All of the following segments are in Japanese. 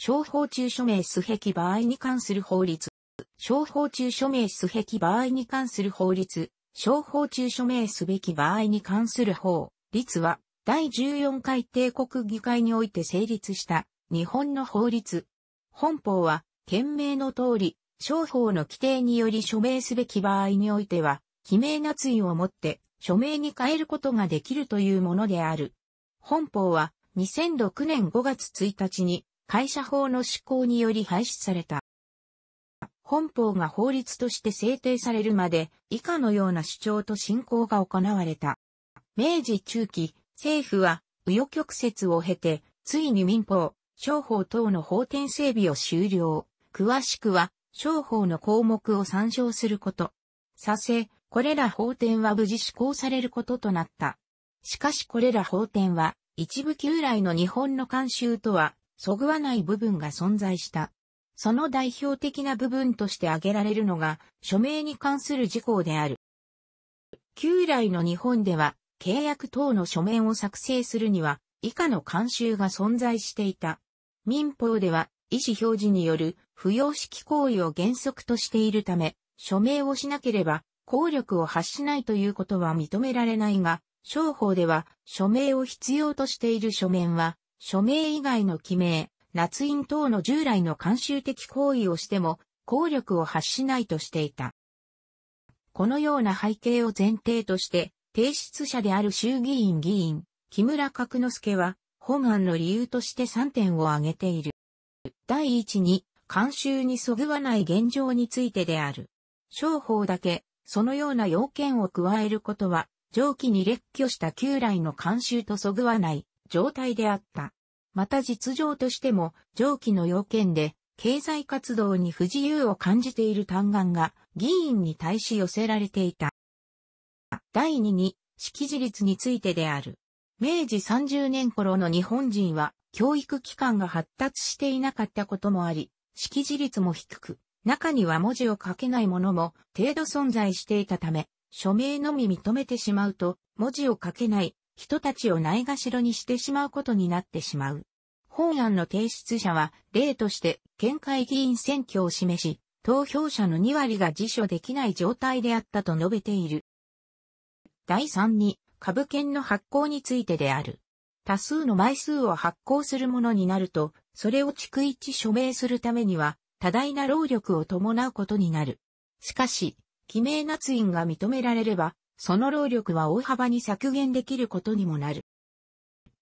商法中署名すべき場合に関する法律。商法中署名すべき場合に関する法律。商法中署名すべき場合に関する法律は、第14回帝国議会において成立した日本の法律。本法は、県名の通り、商法の規定により署名すべき場合においては、記名なつをもって署名に変えることができるというものである。本法は2006年5月1日に会社法の施行により廃止された。本法が法律として制定されるまで以下のような主張と進行が行われた。明治中期、政府は右翼曲折を経て、ついに民法、商法等の法典整備を終了。詳しくは、商法の項目を参照すること。させ、これら法典は無事施行されることとなった。しかしこれら法典は、一部旧来の日本の慣習とはそぐわない部分が存在した。その代表的な部分として挙げられるのが、署名に関する事項である。旧来の日本では、契約等の書面を作成するには、以下の慣習が存在していた。民法では、意思表示による不要式行為を原則としているため、署名をしなければ、効力を発しないということは認められないが、商法では、署名を必要としている書面は、署名以外の記名、捺印等の従来の慣習的行為をしても、効力を発しないとしていた。このような背景を前提として、提出者である衆議院議員、木村角之助は、本案の理由として3点を挙げている。第1に、慣習にそぐわない現状についてである。商法だけ、そのような要件を加えることは、上記に列挙した旧来の慣習とそぐわない状態であった。また実情としても、上記の要件で、経済活動に不自由を感じている嘆願が議員に対し寄せられていた。第2に、識字率についてである。明治30年頃の日本人は教育機関が発達していなかったこともあり、識字率も低く、中には文字を書けないものも程度存在していたため、署名のみ認めてしまうと、文字を書けない人たちをないがしろにしてしまうことになってしまう。本案の提出者は、例として、県会議員選挙を示し、投票者の2割が辞書できない状態であったと述べている。第3に、株券の発行についてである。多数の枚数を発行するものになると、それを逐一署名するためには、多大な労力を伴うことになる。しかし、記名捺印が認められれば、その労力は大幅に削減できることにもなる。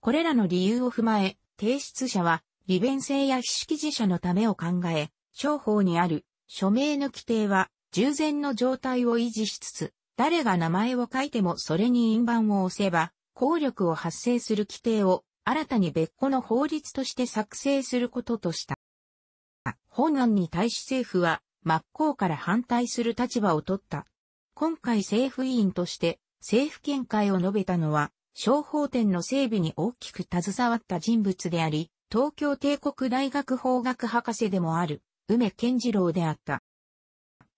これらの理由を踏まえ、提出者は利便性や非識字者のためを考え、商法にある署名の規定は従前の状態を維持しつつ、誰が名前を書いてもそれに印判を押せば、効力を発生する規定を新たに別個の法律として作成することとした。本案に対し政府は真っ向から反対する立場を取った。今回政府委員として政府見解を述べたのは、商法店の整備に大きく携わった人物であり、東京帝国大学法学博士でもある、梅健次郎であった。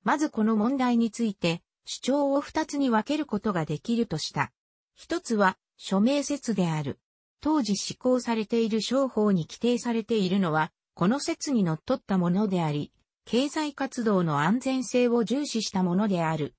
まずこの問題について、主張を二つに分けることができるとした。一つは、署名説である。当時施行されている商法に規定されているのは、この説に則っったものであり、経済活動の安全性を重視したものである。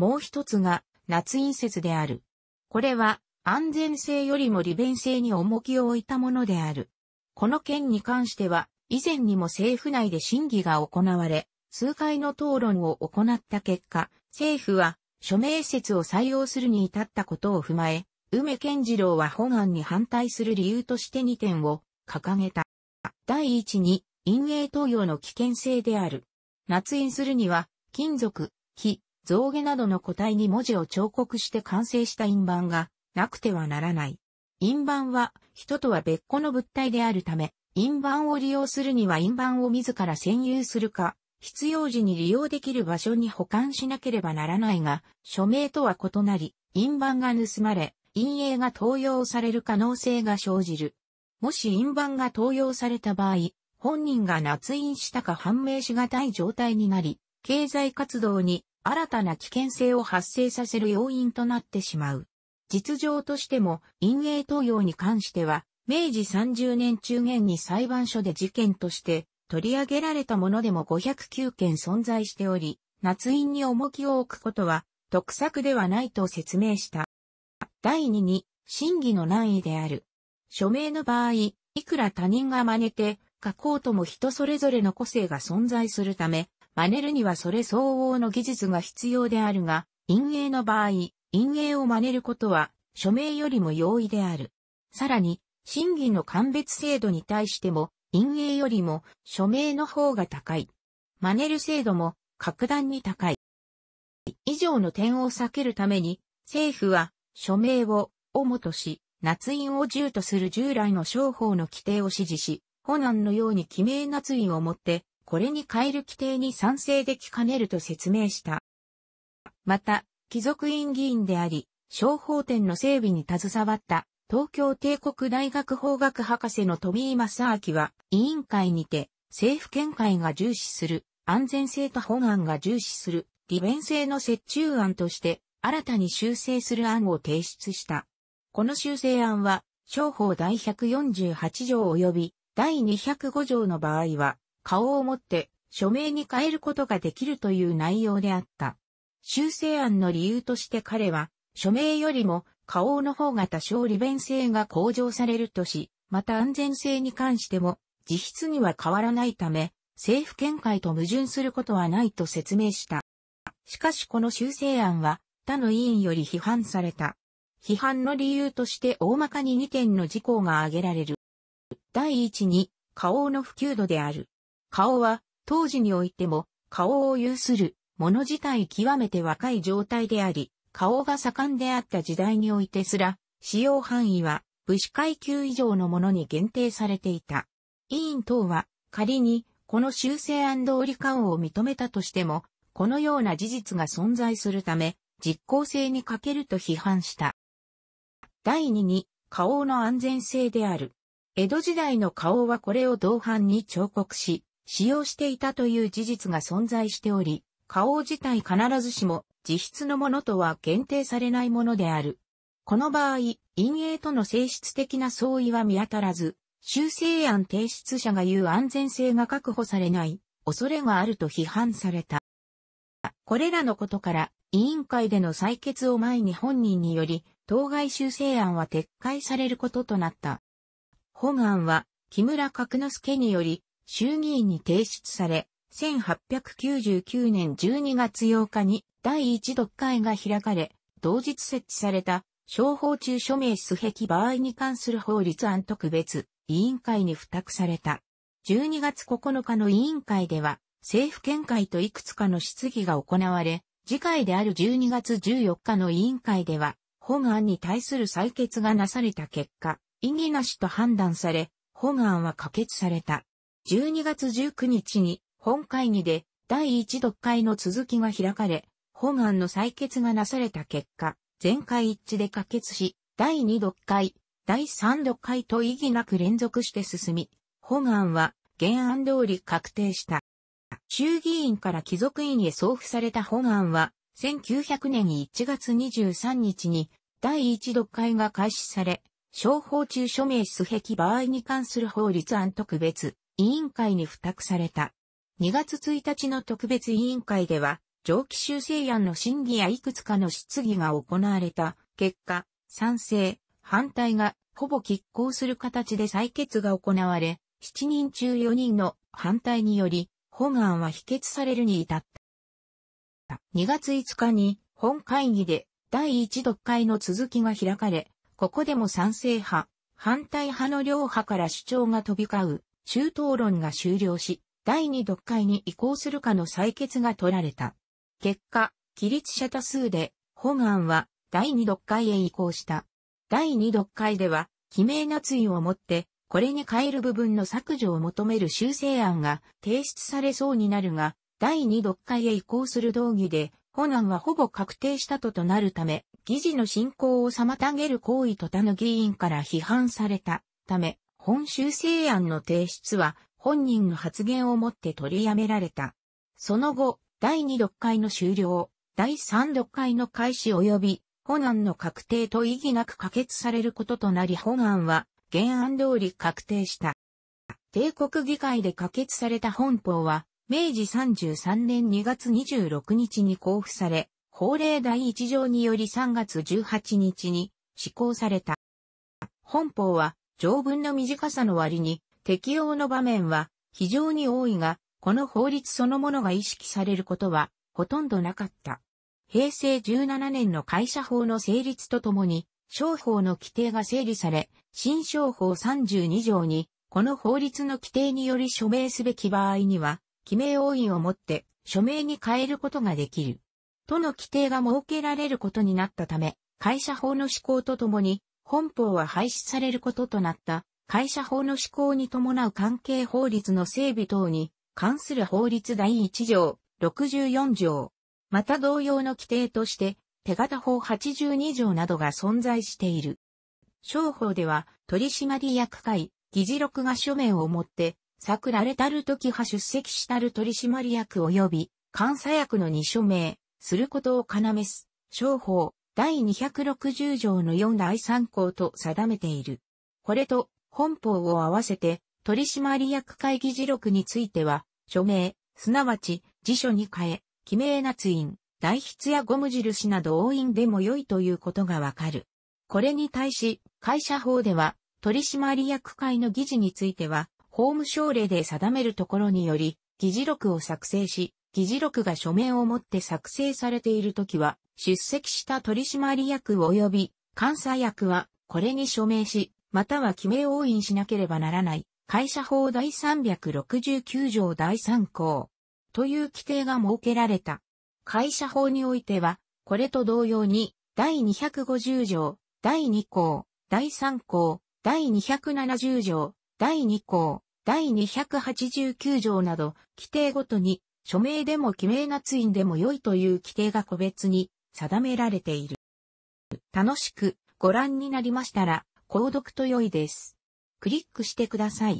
もう一つが、夏印刷である。これは、安全性よりも利便性に重きを置いたものである。この件に関しては、以前にも政府内で審議が行われ、数回の討論を行った結果、政府は、署名説を採用するに至ったことを踏まえ、梅健次郎は本案に反対する理由として2点を掲げた。第1に、陰影投与の危険性である。夏印するには、金属、木、象牙などの個体に文字を彫刻して完成した印判がなくてはならない。印判は人とは別個の物体であるため、印判を利用するには印版を自ら占有するか、必要時に利用できる場所に保管しなければならないが、署名とは異なり、印判が盗まれ、陰影が盗用される可能性が生じる。もし印版が盗用された場合、本人が捺印したか判明しがたい状態になり、経済活動に新たな危険性を発生させる要因となってしまう。実情としても、陰影登用に関しては、明治30年中元に裁判所で事件として取り上げられたものでも509件存在しており、夏印に重きを置くことは得策ではないと説明した。第2に、審議の難易である。署名の場合、いくら他人が真似て書こうとも人それぞれの個性が存在するため、パネルにはそれ相応の技術が必要であるが、陰影の場合、陰影を真似ることは、署名よりも容易である。さらに、審議の鑑別制度に対しても、陰影よりも署名の方が高い。真似る制度も格段に高い。以上の点を避けるために、政府は、署名を、主とし、捺印を10とする従来の商法の規定を指示し、本案のように記名捺印をもって、これに変える規定に賛成できかねると説明した。また、貴族院議員であり、商法店の整備に携わった東京帝国大学法学博士の富井正明は、委員会にて、政府見解が重視する、安全性と本案が重視する、利便性の折衷案として、新たに修正する案を提出した。この修正案は、商法第148条及び第205条の場合は、顔を持って署名に変えることができるという内容であった。修正案の理由として彼は、署名よりも顔の方が多少利便性が向上されるとし、また安全性に関しても、実質には変わらないため、政府見解と矛盾することはないと説明した。しかしこの修正案は、他の委員より批判された。批判の理由として大まかに2点の事項が挙げられる。第1に、花王の普及度である。顔は、当時においても、顔を有する、もの自体極めて若い状態であり、顔が盛んであった時代においてすら、使用範囲は、武士階級以上のものに限定されていた。委員等は、仮に、この修正折顔を認めたとしても、このような事実が存在するため、実効性に欠けると批判した。第二に、顔の安全性である。江戸時代の顔はこれを同伴に彫刻し、使用していたという事実が存在しており、花王自体必ずしも自筆のものとは限定されないものである。この場合、陰影との性質的な相違は見当たらず、修正案提出者が言う安全性が確保されない恐れがあると批判された。これらのことから、委員会での採決を前に本人により、当該修正案は撤回されることとなった。本案は、木村角之助により、衆議院に提出され、1899年12月8日に第一読会が開かれ、同日設置された、商法中署名出壁場合に関する法律案特別委員会に付託された。12月9日の委員会では、政府見解といくつかの質疑が行われ、次回である12月14日の委員会では、本案に対する採決がなされた結果、異議なしと判断され、本案は可決された。12月19日に本会議で第1読会の続きが開かれ、本案の採決がなされた結果、全会一致で可決し、第2読会、第3読会と意義なく連続して進み、本案は原案通り確定した。衆議院から貴族院へ送付された本案は、1900年1月23日に第1読会が開始され、商法中署名出べ場合に関する法律案特別委員会に付託された。2月1日の特別委員会では、上記修正案の審議やいくつかの質疑が行われた結果、賛成、反対がほぼ拮抗する形で採決が行われ、7人中4人の反対により、本案は否決されるに至った。2月5日に本会議で第1読会の続きが開かれ、ここでも賛成派、反対派の両派から主張が飛び交う。中討論が終了し、第二読会に移行するかの採決が取られた。結果、起立者多数で、本案は第二読会へ移行した。第二読会では、記名ついをもって、これに変える部分の削除を求める修正案が提出されそうになるが、第二読会へ移行する動議で、本案はほぼ確定したととなるため、議事の進行を妨げる行為と他の議員から批判されたため、本修正案の提出は本人の発言をもって取りやめられた。その後、第2読解の終了、第3読解の開始及び、本案の確定と意義なく可決されることとなり本案は原案通り確定した。帝国議会で可決された本法は、明治33年2月26日に交付され、法令第1条により3月18日に施行された。本法は条文の短さの割に適用の場面は非常に多いが、この法律そのものが意識されることはほとんどなかった。平成17年の会社法の成立とともに、商法の規定が整理され、新商法32条に、この法律の規定により署名すべき場合には、記名応印をもって署名に変えることができる。との規定が設けられることになったため、会社法の施行とともに、本法は廃止されることとなった、会社法の施行に伴う関係法律の整備等に関する法律第1条、64条。また同様の規定として、手形法82条などが存在している。商法では、取締役会、議事録が書面をもって、桜レタル時派出席したる取締役及び、監査役の2署名、することを要す。商法、第260条の4第3項と定めている。これと本法を合わせて取締役会議事録については、署名、すなわち辞書に変え、記名捺印、代筆やゴム印など押印でも良いということがわかる。これに対し、会社法では、取締役会の議事については、法務省令で定めるところにより、議事録を作成し、議事録が書面をもって作成されているときは、出席した取締役及び監査役は、これに署名し、または記名応印しなければならない、会社法第369条第3項、という規定が設けられた。会社法においては、これと同様に、第250条、第2項、第3項、第270条、第2項、第289条など、規定ごとに署名でも記名捺印でも良いという規定が個別に定められている。楽しくご覧になりましたら、購読と良いです。クリックしてください。